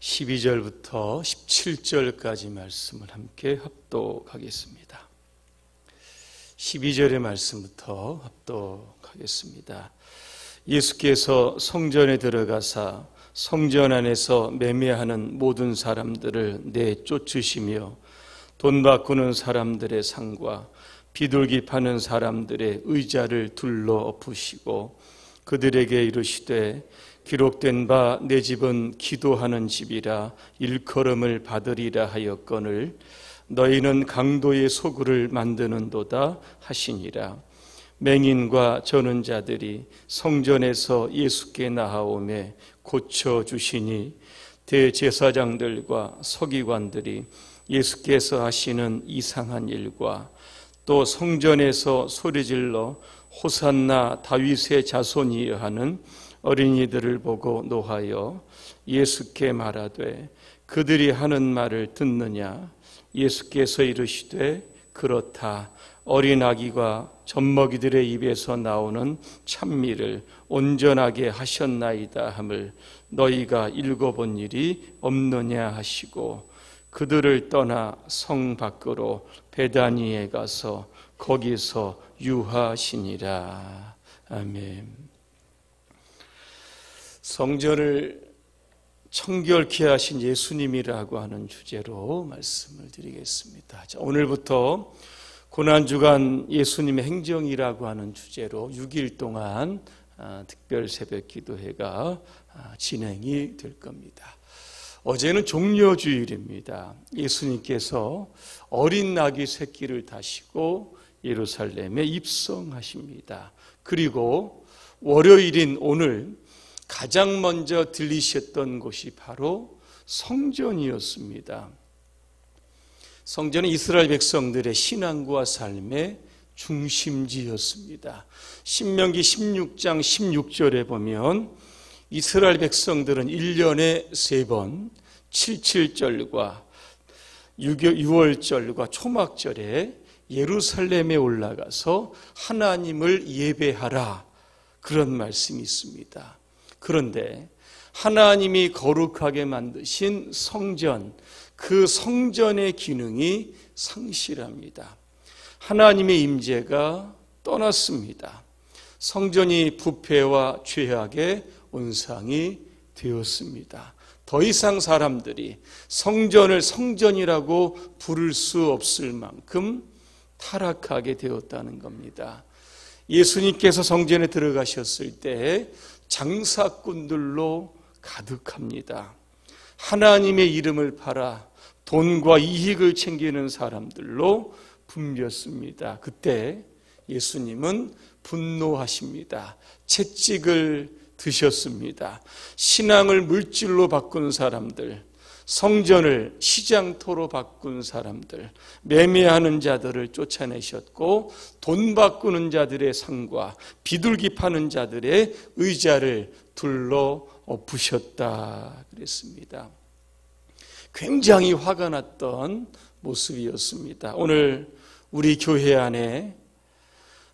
12절부터 17절까지 말씀을 함께 합독하겠습니다. 12절의 말씀부터 합독하겠습니다. 예수께서 성전에 들어가사 성전 안에서 매매하는 모든 사람들을 내쫓으시며 돈 바꾸는 사람들의 상과 비둘기 파는 사람들의 의자를 둘러 엎으시고 그들에게 이르시되 기록된 바 내 집은 기도하는 집이라 일컬음을 받으리라 하였거늘 너희는 강도의 소굴을 만드는도다 하시니라 맹인과 저는 자들이 성전에서 예수께 나아오매 고쳐 주시니 대제사장들과 서기관들이 예수께서 하시는 이상한 일과 또 성전에서 소리질러 호산나 다윗의 자손이여 하는 어린이들을 보고 노하여 예수께 말하되 그들이 하는 말을 듣느냐 예수께서 이르시되 그렇다 어린 아기가 젖먹이들의 입에서 나오는 찬미를 온전하게 하셨나이다 함을 너희가 읽어본 일이 없느냐 하시고 그들을 떠나 성 밖으로 베다니에 가서 거기서 유하시니라 아멘. 성전을 청결케 하신 예수님이라고 하는 주제로 말씀을 드리겠습니다. 자, 오늘부터 고난주간 예수님의 행정이라고 하는 주제로 6일 동안 아, 특별 새벽 기도회가 아, 진행이 될 겁니다. 어제는 종려주일입니다. 예수님께서 어린 나귀 새끼를 다시고 예루살렘에 입성하십니다. 그리고 월요일인 오늘 가장 먼저 들리셨던 곳이 바로 성전이었습니다. 성전은 이스라엘 백성들의 신앙과 삶의 중심지였습니다. 신명기 16장 16절에 보면 이스라엘 백성들은 1년에 3번 77절과 6월절과 초막절에 예루살렘에 올라가서 하나님을 예배하라 그런 말씀이 있습니다. 그런데 하나님이 거룩하게 만드신 성전, 그 성전의 기능이 상실합니다. 하나님의 임재가 떠났습니다. 성전이 부패와 죄악의 온상이 되었습니다. 더 이상 사람들이 성전을 성전이라고 부를 수 없을 만큼 타락하게 되었다는 겁니다. 예수님께서 성전에 들어가셨을 때 장사꾼들로 가득합니다. 하나님의 이름을 팔아 돈과 이익을 챙기는 사람들로 붐볐습니다. 그때 예수님은 분노하십니다. 채찍을 드셨습니다. 신앙을 물질로 바꾼 사람들, 성전을 시장토로 바꾼 사람들, 매매하는 자들을 쫓아내셨고 돈 바꾸는 자들의 상과 비둘기 파는 자들의 의자를 둘러 엎으셨다 그랬습니다. 굉장히 화가 났던 모습이었습니다. 오늘 우리 교회 안에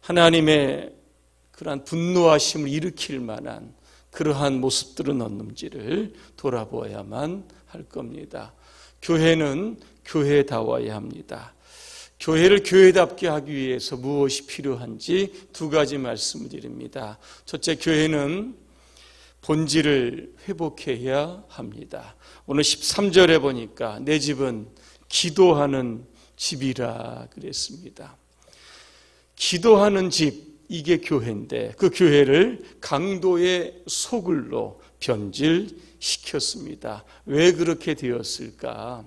하나님의 그러한 분노하심을 일으킬 만한 그러한 모습들은 없는지를 돌아보아야만 할 겁니다. 교회는 교회다워야 합니다. 교회를 교회답게 하기 위해서 무엇이 필요한지 두 가지 말씀을 드립니다. 첫째, 교회는 본질을 회복해야 합니다. 오늘 13절에 보니까 내 집은 기도하는 집이라 그랬습니다. 기도하는 집, 이게 교회인데 그 교회를 강도의 소굴로 변질시켰습니다. 왜 그렇게 되었을까?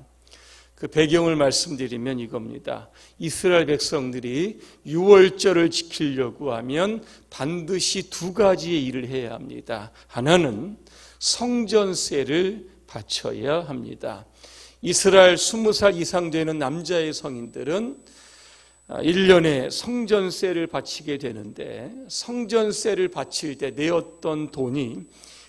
그 배경을 말씀드리면 이겁니다. 이스라엘 백성들이 유월절을 지키려고 하면 반드시 두 가지의 일을 해야 합니다. 하나는 성전세를 바쳐야 합니다. 이스라엘 20살 이상 되는 남자의 성인들은 1년에 아, 성전세를 바치게 되는데 성전세를 바칠 때 내었던 돈이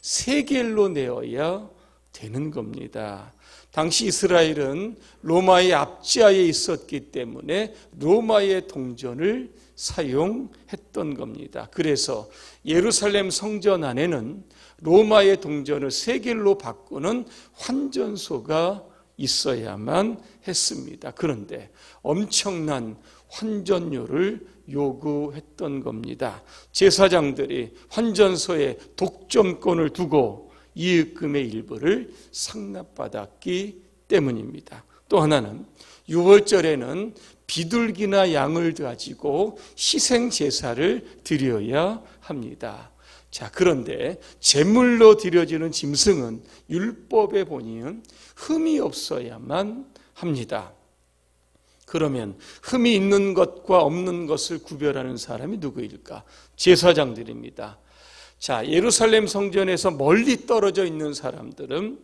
세 겔로 내어야 되는 겁니다. 당시 이스라엘은 로마의 압지하에 있었기 때문에 로마의 동전을 사용했던 겁니다. 그래서 예루살렘 성전 안에는 로마의 동전을 세 겔로 바꾸는 환전소가 있어야만 했습니다. 그런데 엄청난 환전료를 요구했던 겁니다. 제사장들이 환전소에 독점권을 두고 이익금의 일부를 상납받았기 때문입니다. 또 하나는 6월절에는 비둘기나 양을 가지고 희생 제사를 드려야 합니다. 자, 그런데 제물로 드려지는 짐승은 율법의 본의 흠이 없어야만 합니다. 그러면 흠이 있는 것과 없는 것을 구별하는 사람이 누구일까? 제사장들입니다. 자, 예루살렘 성전에서 멀리 떨어져 있는 사람들은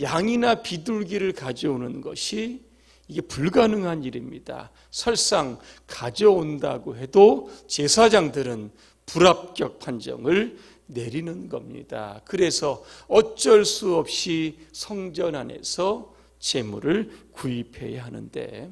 양이나 비둘기를 가져오는 것이 이게 불가능한 일입니다. 설상 가져온다고 해도 제사장들은 불합격 판정을 내리는 겁니다. 그래서 어쩔 수 없이 성전 안에서 재물을 구입해야 하는데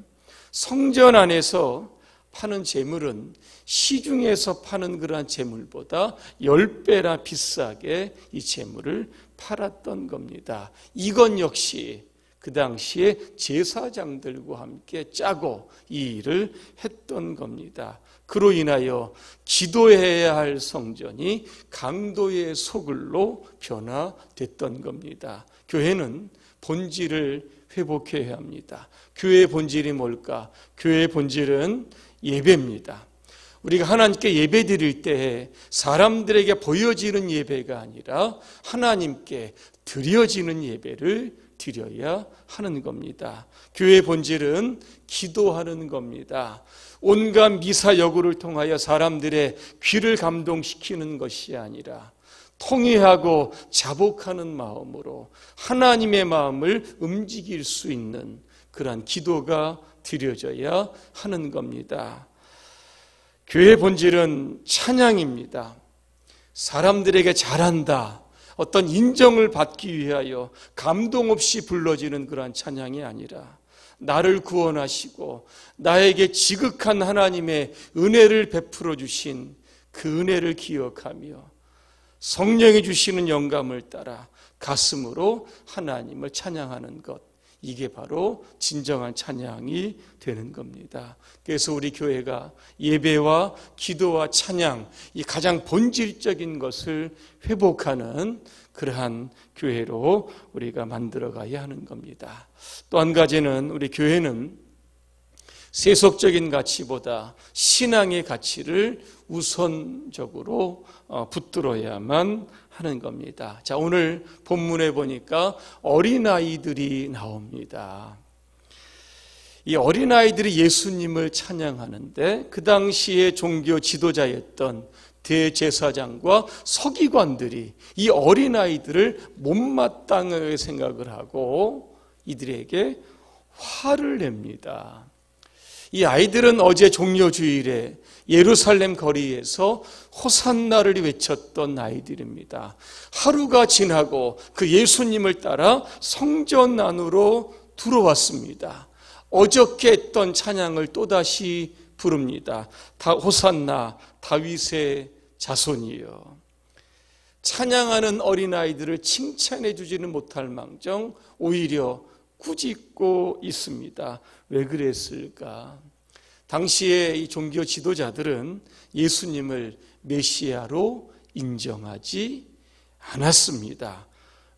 성전 안에서 파는 재물은 시중에서 파는 그러한 재물보다 10배나 비싸게 이 재물을 팔았던 겁니다. 이건 역시 그 당시에 제사장들과 함께 짜고 이 일을 했던 겁니다. 그로 인하여 기도해야 할 성전이 강도의 소굴로 변화됐던 겁니다. 교회는 본질을 회복해야 합니다. 교회의 본질이 뭘까? 교회의 본질은 예배입니다. 우리가 하나님께 예배 드릴 때 사람들에게 보여지는 예배가 아니라 하나님께 드려지는 예배를 드려야 하는 겁니다. 교회의 본질은 기도하는 겁니다. 온갖 미사 여구를 통하여 사람들의 귀를 감동시키는 것이 아니라 통일하고 자복하는 마음으로 하나님의 마음을 움직일 수 있는 그러한 기도가 드려져야 하는 겁니다. 교회 본질은 찬양입니다. 사람들에게 잘한다. 어떤 인정을 받기 위하여 감동 없이 불러지는 그러한 찬양이 아니라 나를 구원하시고 나에게 지극한 하나님의 은혜를 베풀어 주신 그 은혜를 기억하며 성령이 주시는 영감을 따라 가슴으로 하나님을 찬양하는 것. 이게 바로 진정한 찬양이 되는 겁니다. 그래서 우리 교회가 예배와 기도와 찬양, 이 가장 본질적인 것을 회복하는 그러한 교회로 우리가 만들어 가야 하는 겁니다. 또 한 가지는 우리 교회는 세속적인 가치보다 신앙의 가치를 우선적으로 어, 붙들어야만 하는 겁니다. 자, 오늘 본문에 보니까 어린아이들이 나옵니다. 이 어린아이들이 예수님을 찬양하는데 그 당시의 종교 지도자였던 대제사장과 서기관들이 이 어린아이들을 못마땅하게 생각을 하고 이들에게 화를 냅니다. 이 아이들은 어제 종료주일에 예루살렘 거리에서 호산나를 외쳤던 아이들입니다. 하루가 지나고 그 예수님을 따라 성전 안으로 들어왔습니다. 어저께 했던 찬양을 또다시 부릅니다. 다 호산나 다윗의 자손이요 찬양하는 어린아이들을 칭찬해 주지는 못할 망정 오히려 꾸짖고 있습니다. 왜 그랬을까? 당시의 이 종교 지도자들은 예수님을 메시아로 인정하지 않았습니다.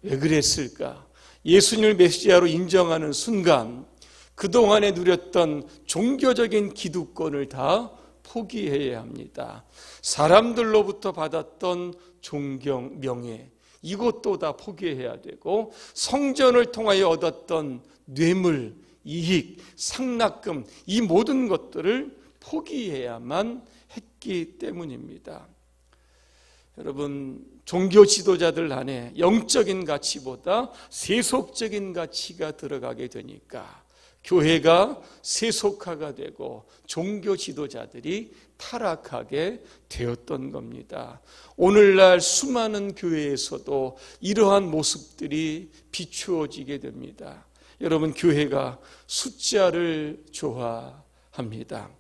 왜 그랬을까? 예수님을 메시아로 인정하는 순간 그동안에 누렸던 종교적인 기득권을 다 포기해야 합니다. 사람들로부터 받았던 존경, 명예, 이것도 다 포기해야 되고 성전을 통하여 얻었던 뇌물, 이익, 상납금 이 모든 것들을 포기해야만 했기 때문입니다. 여러분 종교 지도자들 안에 영적인 가치보다 세속적인 가치가 들어가게 되니까 교회가 세속화가 되고 종교 지도자들이 타락하게 되었던 겁니다. 오늘날 수많은 교회에서도 이러한 모습들이 비추어지게 됩니다. 여러분 교회가 숫자를 좋아합니다.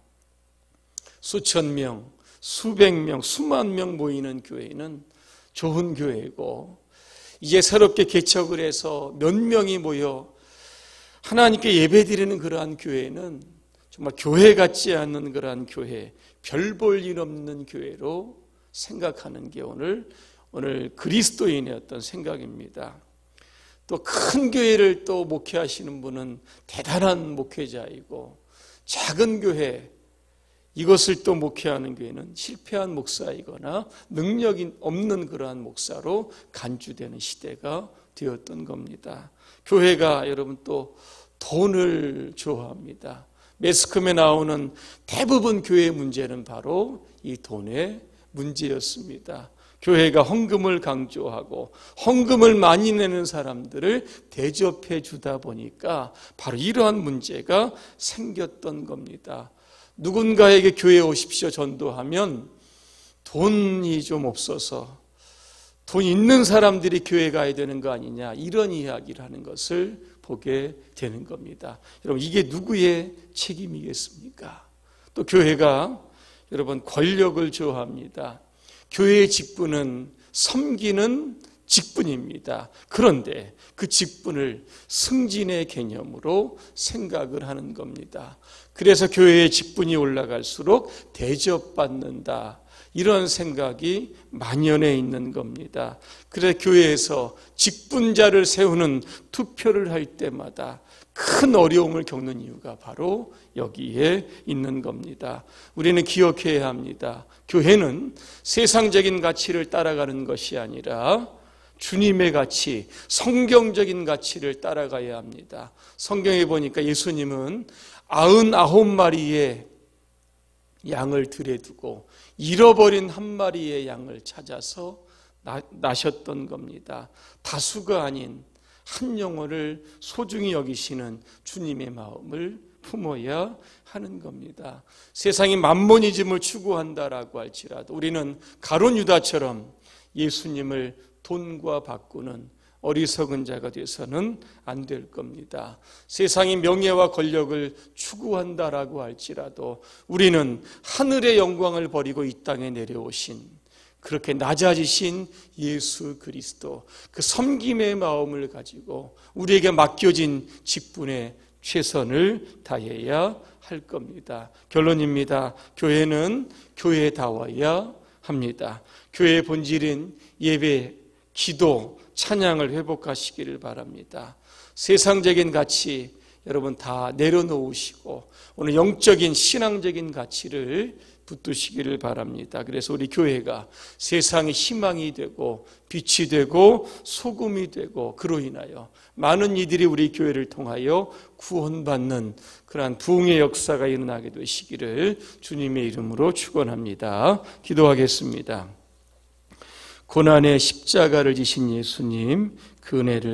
수천 명, 수백 명, 수만 명 모이는 교회는 좋은 교회고 이제 새롭게 개척을 해서 몇 명이 모여 하나님께 예배드리는 그러한 교회는 정말 교회 같지 않는 그러한 교회, 별 볼 일 없는 교회로 생각하는 게 오늘 오늘 그리스도인의 어떤 생각입니다. 또큰 교회를 또 목회하시는 분은 대단한 목회자이고 작은 교회 이것을 또 목회하는 교회는 실패한 목사이거나 능력이 없는 그러한 목사로 간주되는 시대가 되었던 겁니다. 교회가 여러분 또 돈을 좋아합니다. 매스컴에 나오는 대부분 교회의 문제는 바로 이 돈의 문제였습니다. 교회가 헌금을 강조하고 헌금을 많이 내는 사람들을 대접해 주다 보니까 바로 이러한 문제가 생겼던 겁니다. 누군가에게 교회 오십시오 전도하면 돈이 좀 없어서 돈 있는 사람들이 교회 가야 되는 거 아니냐 이런 이야기를 하는 것을 보게 되는 겁니다. 여러분 이게 누구의 책임이겠습니까? 또 교회가 여러분 권력을 좋아합니다. 교회의 직분은 섬기는 직분입니다. 그런데 그 직분을 승진의 개념으로 생각을 하는 겁니다. 그래서 교회의 직분이 올라갈수록 대접받는다. 이런 생각이 만연해 있는 겁니다. 그래서 교회에서 직분자를 세우는 투표를 할 때마다 큰 어려움을 겪는 이유가 바로 여기에 있는 겁니다. 우리는 기억해야 합니다. 교회는 세상적인 가치를 따라가는 것이 아니라 주님의 가치, 성경적인 가치를 따라가야 합니다. 성경에 보니까 예수님은 아흔아홉 마리의 양을 들여두고 잃어버린 한 마리의 양을 찾아서 나셨던 겁니다. 다수가 아닌 한 영혼을 소중히 여기시는 주님의 마음을 품어야 하는 겁니다. 세상이 만모니즘을 추구한다라고 할지라도 우리는 가론 유다처럼 예수님을 돈과 바꾸는 어리석은 자가 돼서는 안 될 겁니다. 세상이 명예와 권력을 추구한다라고 할지라도 우리는 하늘의 영광을 버리고 이 땅에 내려오신 그렇게 낮아지신 예수 그리스도 그 섬김의 마음을 가지고 우리에게 맡겨진 직분에 최선을 다해야 할 겁니다. 결론입니다. 교회는 교회다워야 합니다. 교회의 본질인 예배, 기도, 찬양을 회복하시기를 바랍니다. 세상적인 가치 여러분 다 내려놓으시고 오늘 영적인 신앙적인 가치를 붙드시기를 바랍니다. 그래서 우리 교회가 세상의 희망이 되고 빛이 되고 소금이 되고 그로 인하여 많은 이들이 우리 교회를 통하여 구원받는 그러한 부흥의 역사가 일어나게 되시기를 주님의 이름으로 축원합니다. 기도하겠습니다. 고난의 십자가를 지신 예수님 그 은혜를